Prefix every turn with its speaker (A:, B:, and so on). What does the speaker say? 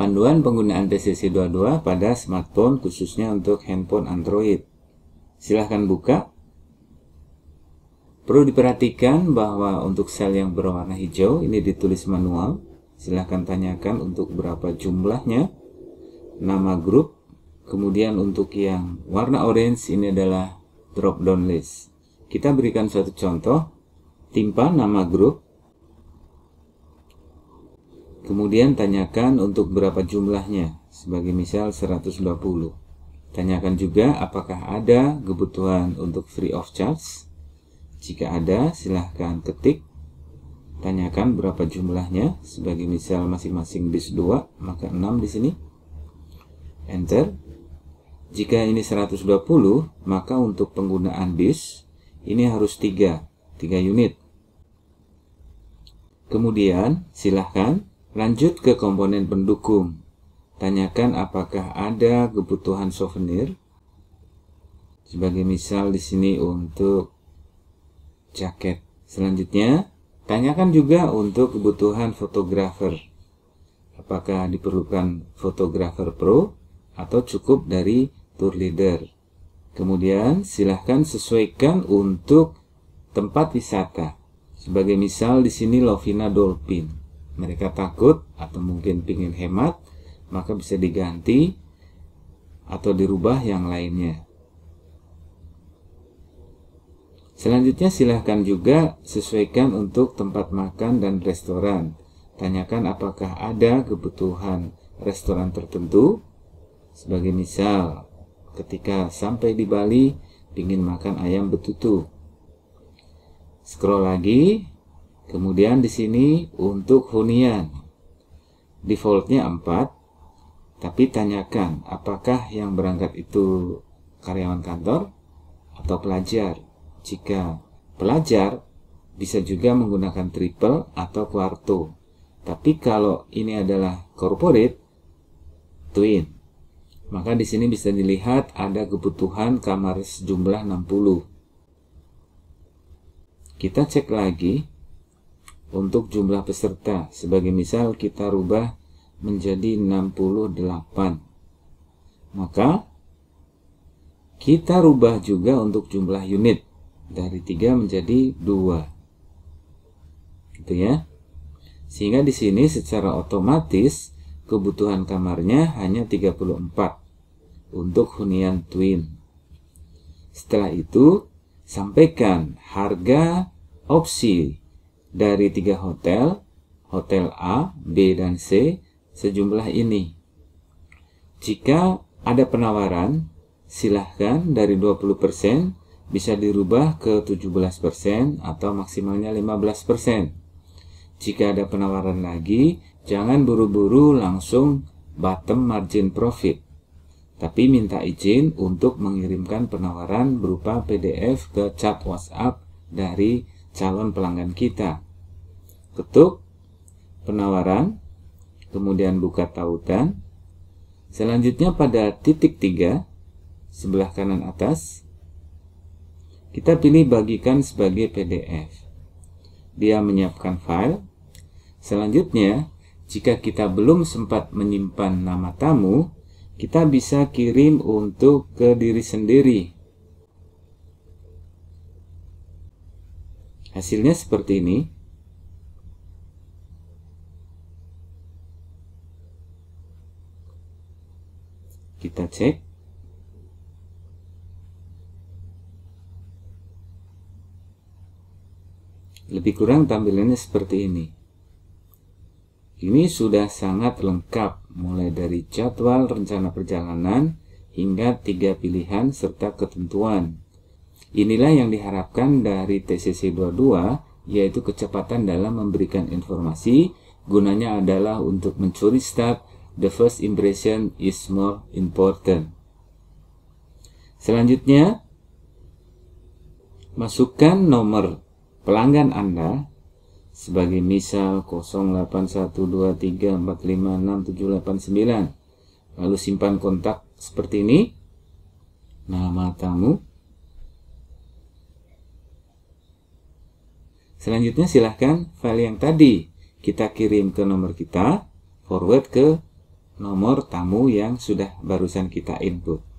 A: Panduan penggunaan TCC22 pada smartphone khususnya untuk handphone Android. Silahkan buka. Perlu diperhatikan bahwa untuk sel yang berwarna hijau ini ditulis manual. Silahkan tanyakan untuk berapa jumlahnya, nama grup, kemudian untuk yang warna orange ini adalah drop down list. Kita berikan satu contoh, timpa nama grup, Kemudian tanyakan untuk berapa jumlahnya, sebagai misal 120. Tanyakan juga apakah ada kebutuhan untuk free of charge. Jika ada, silahkan ketik. Tanyakan berapa jumlahnya, sebagai misal masing-masing bis 2, maka 6 di sini. Enter. Jika ini 120, maka untuk penggunaan bis, ini harus 3, 3 unit. Kemudian, silahkan Lanjut ke komponen pendukung. Tanyakan apakah ada kebutuhan souvenir. Sebagai misal di sini untuk jaket. Selanjutnya, tanyakan juga untuk kebutuhan fotografer. Apakah diperlukan fotografer pro atau cukup dari tour leader. Kemudian silahkan sesuaikan untuk tempat wisata. Sebagai misal di sini Lovina Dolphin mereka takut atau mungkin ingin hemat, maka bisa diganti atau dirubah yang lainnya. Selanjutnya silahkan juga sesuaikan untuk tempat makan dan restoran. Tanyakan apakah ada kebutuhan restoran tertentu. Sebagai misal, ketika sampai di Bali, ingin makan ayam betutu. Scroll lagi, Kemudian di sini untuk hunian. Defaultnya 4, tapi tanyakan apakah yang berangkat itu karyawan kantor atau pelajar. Jika pelajar, bisa juga menggunakan triple atau kuarto. Tapi kalau ini adalah corporate, twin. Maka di sini bisa dilihat ada kebutuhan kamar sejumlah 60. Kita cek lagi untuk jumlah peserta. Sebagai misal kita rubah menjadi 68. Maka kita rubah juga untuk jumlah unit dari 3 menjadi 2. Gitu ya. Sehingga di sini secara otomatis kebutuhan kamarnya hanya 34 untuk hunian twin. Setelah itu, sampaikan harga opsi dari tiga hotel, hotel A, B, dan C sejumlah ini. Jika ada penawaran, silahkan dari 20% bisa dirubah ke 17% atau maksimalnya 15%. Jika ada penawaran lagi, jangan buru-buru langsung bottom margin profit. Tapi minta izin untuk mengirimkan penawaran berupa PDF ke chat WhatsApp dari calon pelanggan kita. Ketuk penawaran, kemudian buka tautan. Selanjutnya pada titik 3 sebelah kanan atas kita pilih bagikan sebagai PDF. Dia menyiapkan file. Selanjutnya, jika kita belum sempat menyimpan nama tamu, kita bisa kirim untuk ke diri sendiri Hasilnya seperti ini. Kita cek. Lebih kurang tampilannya seperti ini. Ini sudah sangat lengkap, mulai dari jadwal rencana perjalanan hingga tiga pilihan serta ketentuan. Inilah yang diharapkan dari TCC22 yaitu kecepatan dalam memberikan informasi gunanya adalah untuk mencuri start the first impression is more important. Selanjutnya masukkan nomor pelanggan Anda sebagai misal 081234567889 lalu simpan kontak seperti ini nama tamu Selanjutnya silahkan file yang tadi kita kirim ke nomor kita, forward ke nomor tamu yang sudah barusan kita input.